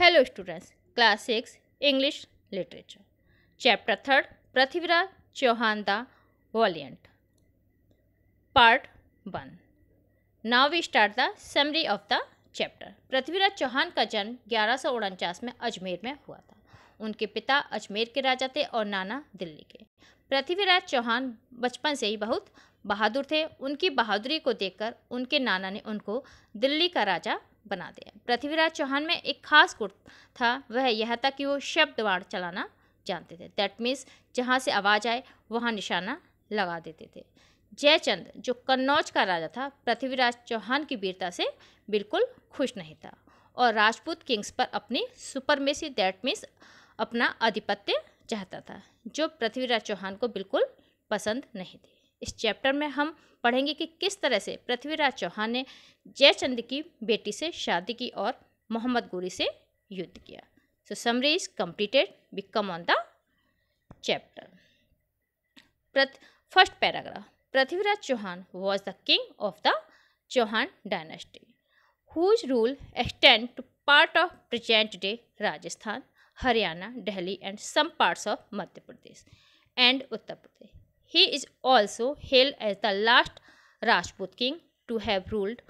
Hello students class six English literature chapter third Prithviraj Chauhan the valiant part one now we start the summary of the chapter Prithviraj Chauhan का जन्म ग्यारह में अजमेर में हुआ था उनके पिता अजमेर के राजा थे और नाना दिल्ली के पृथ्वीराज चौहान बचपन से ही बहुत बहादुर थे उनकी बहादुरी को देखकर उनके नाना ने उनको दिल्ली का राजा बना दिया पृथ्वीराज चौहान में एक खास गुण था वह यह था कि वो शब्द वार चलाना जानते थे दैट मीन्स जहाँ से आवाज़ आए वहाँ निशाना लगा देते थे जयचंद जो कन्नौज का राजा था पृथ्वीराज चौहान की वीरता से बिल्कुल खुश नहीं था और राजपूत किंग्स पर अपनी सुपरमेसी दैट मीन्स अपना आधिपत्य चाहता था जो पृथ्वीराज चौहान को बिल्कुल पसंद नहीं थी इस चैप्टर में हम पढ़ेंगे कि किस तरह से पृथ्वीराज चौहान ने जयचंद की बेटी से शादी की और मोहम्मद गोरी से युद्ध किया so summary is completed be come on the chapter first paragraph Prithviraj Chauhan was the king of the Chauhan dynasty whose rule extend to part of present day Rajasthan Haryana Delhi and some parts of Madhya Pradesh and Uttar Pradesh He is also hailed as the last Rajput king to have ruled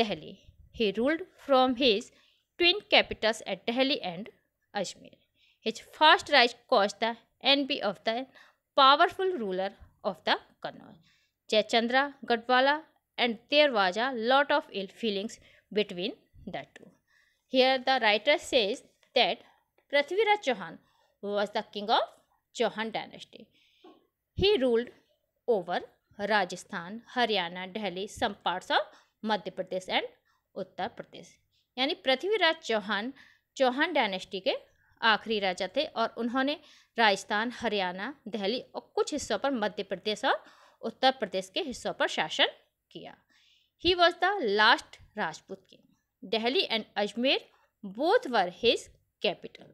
Delhi. He ruled from his twin capitals at Delhi and Ajmer. His first rise caused the envy of the powerful ruler of the Kannauj, Jayachandra Gadwala, and there was a lot of ill feelings between the two. Here the writer says that Prithviraj Chauhan was the king of Chauhan dynasty. He ruled over Rajasthan Haryana Delhi some parts of Madhya Pradesh and Uttar Pradesh यानी Prithviraj Chauhan Chauhan dynasty के आखिरी राजा थे और उन्होंने राजस्थान हरियाणा दिल्ली और कुछ हिस्सों पर मध्य प्रदेश और उत्तर प्रदेश के हिस्सों पर शासन किया he was the last Rajput king Delhi and Ajmer both were his capital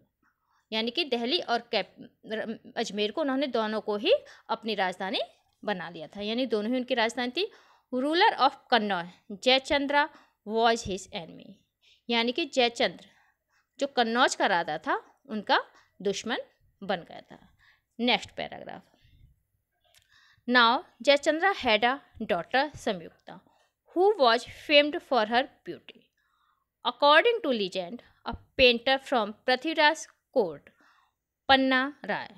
यानी कि दिल्ली और कैप अजमेर को उन्होंने दोनों को ही अपनी राजधानी बना लिया था यानी दोनों ही उनकी राजधानी थी ruler of Kannauj Jaichandra was his enemy यानी कि जयचंद्र जो कन्नौज का राजा था उनका दुश्मन बन गया था next paragraph now Jaichandra had a daughter Samyukta who was famed for her beauty according to legend a painter from Prithviraj court. Panna Rai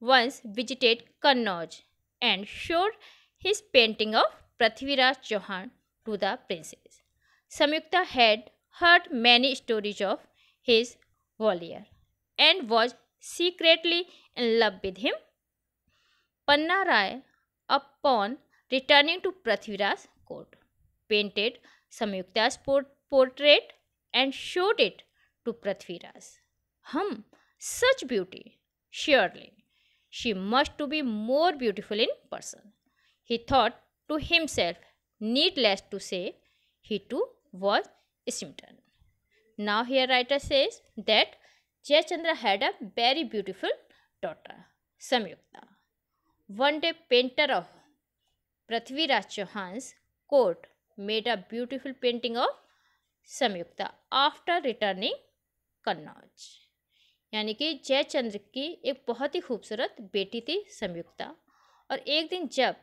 once visited Kannauj and showed his painting of Prithviraj Chauhan to the princess. Samyukta had heard many stories of his warrior and was secretly in love with him. Panna Rai, upon returning to Prithviraj's court, painted Samyukta's port portrait and showed it to Prithviraj. Hmm such beauty surely she must to be more beautiful in person he thought to himself needless to say he too was smitten now here writer says that Jaichandra had a very beautiful daughter Samyukta one day painter of Prithviraj Chauhan court made a beautiful painting of Samyukta after returning Kannauj यानी कि जयचंद्र की एक बहुत ही खूबसूरत बेटी थी संयुक्ता और एक दिन जब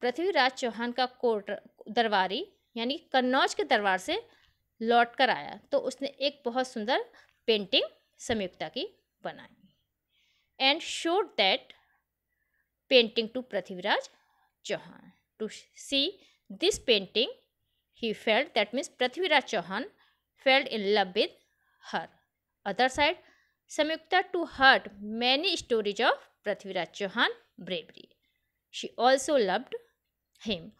पृथ्वीराज चौहान का कोट दरबारी यानी कन्नौज के दरबार से लौट कर आया तो उसने एक बहुत सुंदर पेंटिंग संयुक्ता की बनाई and showed that painting to Prithviraj Chauhan to see this painting he felled that means Prithviraj Chauhan felled in love with her other side Samyukta to heart many stories of Prithviraj Chauhan bravery. She also loved him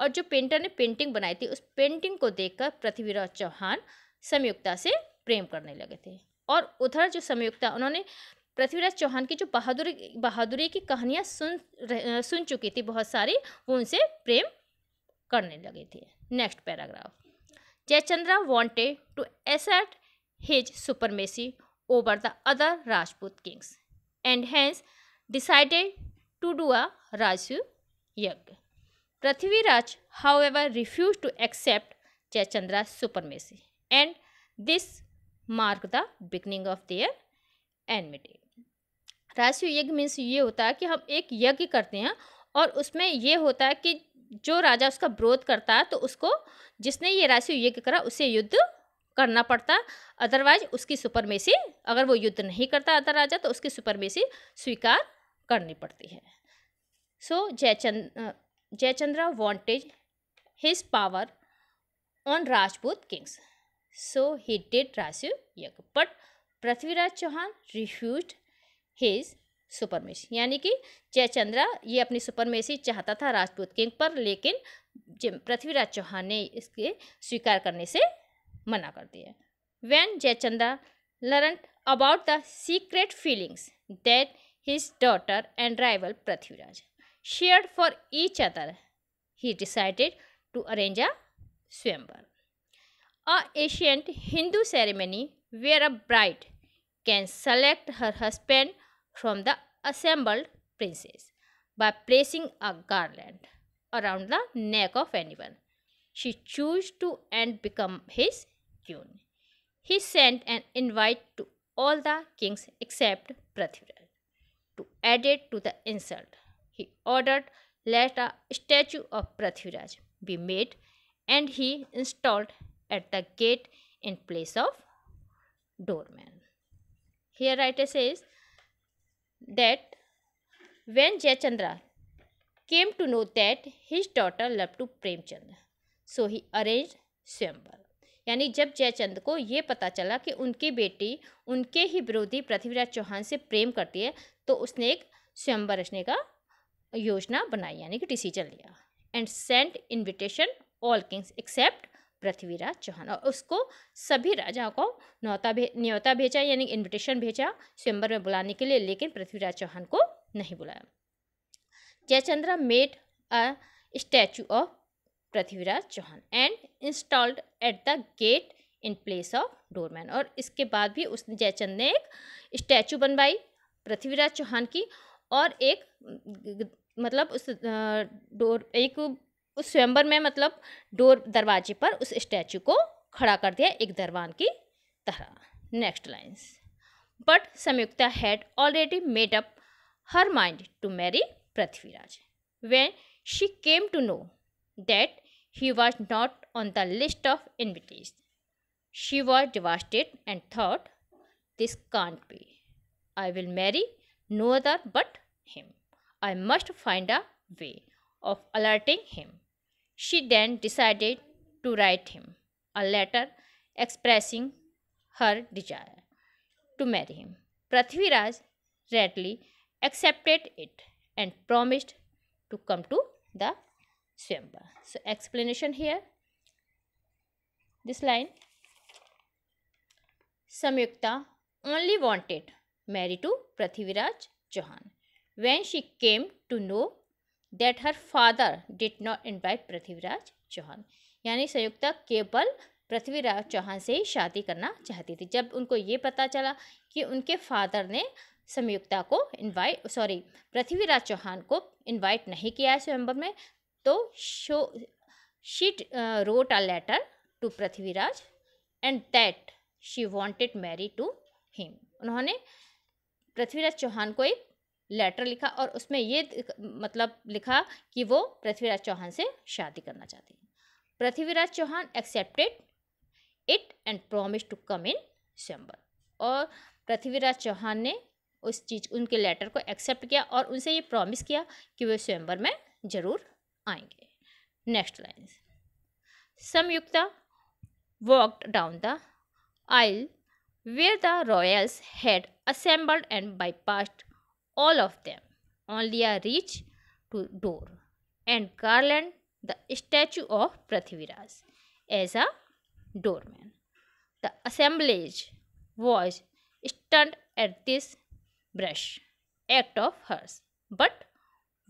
और जो painter ने painting बनाई थी उस painting को देखकर पृथ्वीराज चौहान संयुक्ता से प्रेम करने लगे थे और उधर जो संयुक्ता उन्होंने पृथ्वीराज चौहान की जो बहादुरी बहादुरी की कहानियाँ सुन सुन चुकी थी बहुत सारी वो उनसे प्रेम करने लगे थे next paragraph Jaichandra wanted to assert his supremacy over the other Rajput kings and hence decided to do a Raju Yagya. Prithviraj, however, refused to accept Jayachandra's supremacy and this marked the beginning of their enmity. राशि यज्ञ means ये होता है कि हम एक यज्ञ करते हैं और उसमें ये होता है कि जो राजा उसका विरोध करता है तो उसको जिसने ये राशि यज्ञ करा उसे युद्ध करना पड़ता अदरवाइज उसकी सुपरमेसी अगर वो युद्ध नहीं करता अदर राजा तो उसकी सुपरमेसी स्वीकार करनी पड़ती है so Jaichand Jaichandra wanted his power on Rajput kings so he did Rasiv Yagya. But Prithviraj Chauhan refuse his supremacy यानी कि जयचंद्रा ये अपनी सुपरमेसी चाहता था राजपूत किंग पर लेकिन पृथ्वीराज चौहान ने इसके स्वीकार करने से मना कर दिया when Jaichandra learn about the secret feelings that his daughter and rival Prithviraj share for each other he decided to arrange a swayamvar a ancient Hindu ceremony where a bride can select her husband from the assembled princes by placing a garland around the neck of anyone. She choose to and become his He sent an invite to all the kings except Prithviraj. To add it to the insult, he ordered let a statue of Prithviraj be made and he installed at the gate in place of doorman. Here writer says that when Jayachandra came to know that his daughter loved to Premchandra, so he arranged Swambar. यानी जब जयचंद को ये पता चला कि उनकी बेटी उनके ही विरोधी पृथ्वीराज चौहान से प्रेम करती है तो उसने एक स्वयंवर रचने का योजना बनाई यानी कि डिसीजन लिया and sent invitation all kings except Prithviraj Chauhan और उसको सभी राजाओं को न्योता भे न्योता भेजा यानी इन्विटेशन भेजा स्वयंवर में बुलाने के लिए लेकिन पृथ्वीराज चौहान को नहीं बुलाया Jaichandra made a statue of Prithviraj Chauhan and installed at the gate in place of doorman और इसके बाद भी उसने जयचंद ने एक स्टैचू बनवाई पृथ्वीराज चौहान की और एक मतलब उस डोर एक उस स्वयंबर में मतलब डोर दरवाजे पर उस स्टैचू को खड़ा कर दिया एक दरवान की तरह next lines but Samyukta had already made up her mind to marry Prithviraj when she came to know that He was not on the list of invitees. She was devastated and thought, This can't be. I will marry no other but him. I must find a way of alerting him. She then decided to write him a letter expressing her desire to marry him. Prithviraj readily accepted it and promised to come to the chamber so explanation here this line samyukta only wanted marry to prithviraj chauhan when she came to know that her father did not invite prithviraj chauhan यानी संयुक्ता केवल पृथ्वीराज चौहान से ही शादी करना चाहती थी जब उनको ये पता चला कि उनके फादर ने संयुक्ता को इनवाइट सॉरी पृथ्वीराज चौहान को इनवाइट नहीं किया है स्वयंबर में तो so she wrote a letter to Prithviraj and that she wanted marry to him उन्होंने पृथ्वीराज चौहान को एक लेटर लिखा और उसमें ये मतलब लिखा कि वो पृथ्वीराज चौहान से शादी करना चाहती हैं Prithviraj Chauhan accepted it and promise to come in swayamvar और पृथ्वीराज चौहान ने उस चीज़ उनके लेटर को एक्सेप्ट किया और उनसे ये प्रॉमिस किया कि वे स्वयंबर में ज़रूर आएंगे next line Samyukta walked down the aisle where the royals had assembled and bypassed all of them only are reach to door and garland the statue of Prithviraj as a doorman the assemblage was stunned at this brash act of hers but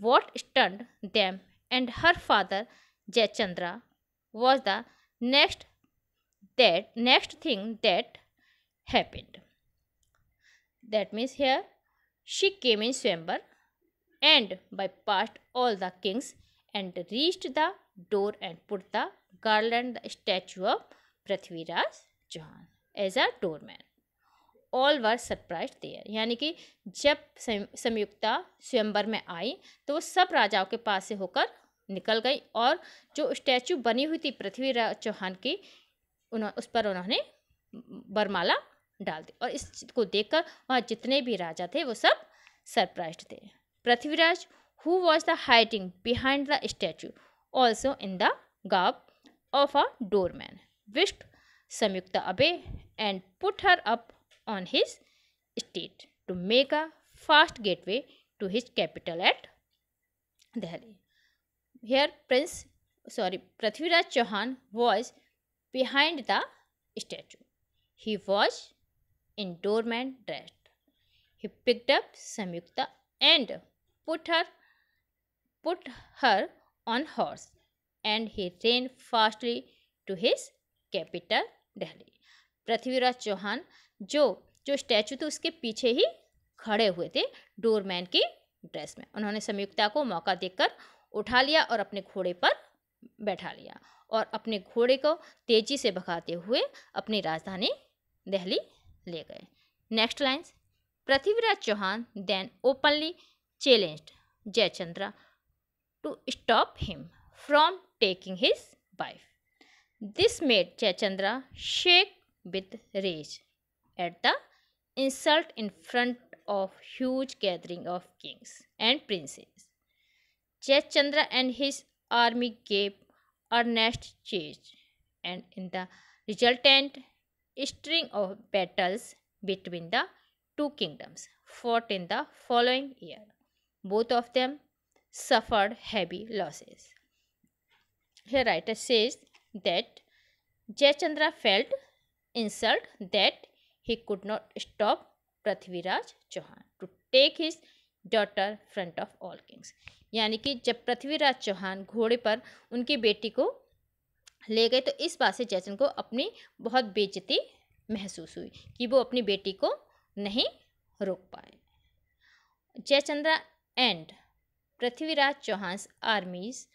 what stunned them and her father Jayachandra was the next that next thing that happened. That means here she came in Swambar and bypassed all the kings and reached the door and put the garland the statue of prithviraj chauhan as a doorman all were surprised there yani ki jab samyukta स्वयंवर mein aayi to वो सब राजाओं के पास से होकर निकल गई और जो स्टैचू बनी हुई थी पृथ्वीराज चौहान की उन्होंने उस पर उन्होंने बरमाला डाल दी और इसको देखकर वहाँ जितने भी राजा थे वो सब सरप्राइज थे Prithviraj who was the hiding behind the statue also in the garb of a doorman whisked Samyukta away and put her up on his steed to make a fast getaway to his capital at Delhi here prince sorry Prithviraj Chauhan was behind the statue he was in doorman dressed he picked up Samyukta and put her put her on horse and he ran fastly to his capital daily Prithviraj Chauhan जो जो statue थे उसके पीछे ही खड़े हुए थे doorman की dress में उन्होंने संयुक्ता को मौका देकर उठा लिया और अपने घोड़े पर बैठा लिया और अपने घोड़े को तेजी से भगाते हुए अपनी राजधानी दिल्ली ले गए next lines Prithviraj Chauhan then openly challenged Jayachandra to stop him from taking his wife this made Jayachandra shake with rage at the insult in front of huge gathering of kings and princes Jayachandra and his army gave earnest chase, and in the resultant string of battles between the two kingdoms fought in the following year. Both of them suffered heavy losses. Here writer says that Jayachandra felt insult that he could not stop Prithviraj Chauhan to take his daughter front of all kings. यानी कि जब पृथ्वीराज चौहान घोड़े पर उनकी बेटी को ले गए तो इस बात से जयचंद को अपनी बहुत बेजती महसूस हुई कि वो अपनी बेटी को नहीं रोक पाए Jayachandra and Prithviraj Chauhan's armies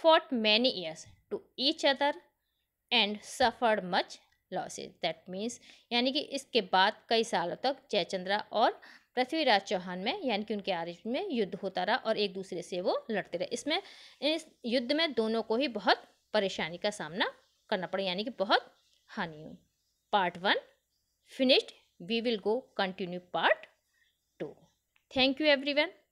fought many years to each other and suffered much losses that means यानी कि इसके बाद कई सालों तक जयचंद्रा और पृथ्वीराज चौहान में यानी कि उनके आरिफ में युद्ध होता रहा और एक दूसरे से वो लड़ते रहे इसमें इस युद्ध में दोनों को ही बहुत परेशानी का सामना करना पड़ा यानी कि बहुत हानि हुई part one finished we will go continue part two thank you every